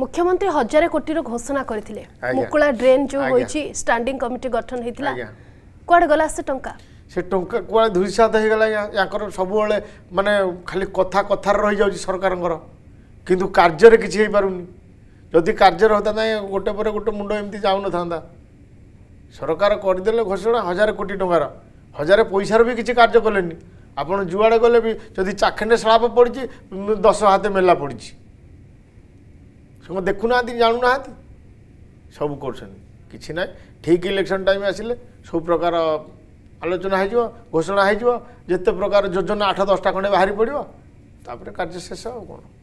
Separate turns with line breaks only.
মুখ্যমন্ত্রী হাজার কোটির ঘোষণা করে মুকুলা ড্রেন যে হয়েছে স্টাণ্ডিং কমিটি গঠন হয়েছিল কুয়াড়ে গলা সে টঙ্কা
সে টঙ্কা কুয়াড়ে ধুইসাত হয়ে গেল ইয়াঙ্কর সবুলে মানে খালি কথা কথার রয়ে যাচ্ছে সরকারঙ্কর কিন্তু কার্যরে কিছু হয়ে পারুনি যদি কার্যরে হতা না গোটে পরে গোটে মুন্ড এমতি যাও না থাকা সরকার করেদেলে ঘোষণা হাজার কোটি টঙ্কার হাজার পয়সার বি কিছু কার্য কলেনি আপনার যুয়াড়ে গলে বি যদি চাখেন্ডে শ্রাপ পড়ছে দশ হাতে মেলা পড়ছে କଣ ଦେଖୁନାହାନ୍ତି ଜାଣୁନାହାନ୍ତି ସବୁ କରୁଛନ୍ତି କିଛି ନାହିଁ ଠିକ୍ ଇଲେକ୍ସନ୍ ଟାଇମ୍ ଆସିଲେ ସବୁ ପ୍ରକାର ଆଲୋଚନା ହୋଇଯିବ ଘୋଷଣା ହୋଇଯିବ ଯେତେ ପ୍ରକାର ଯୋଜନା ଆଠ ଦଶଟା ଖଣ୍ଡେ ବାହାରି ପଡ଼ିବ ତାପରେ କାର୍ଯ୍ୟ ଶେଷ ଆଉ କ'ଣ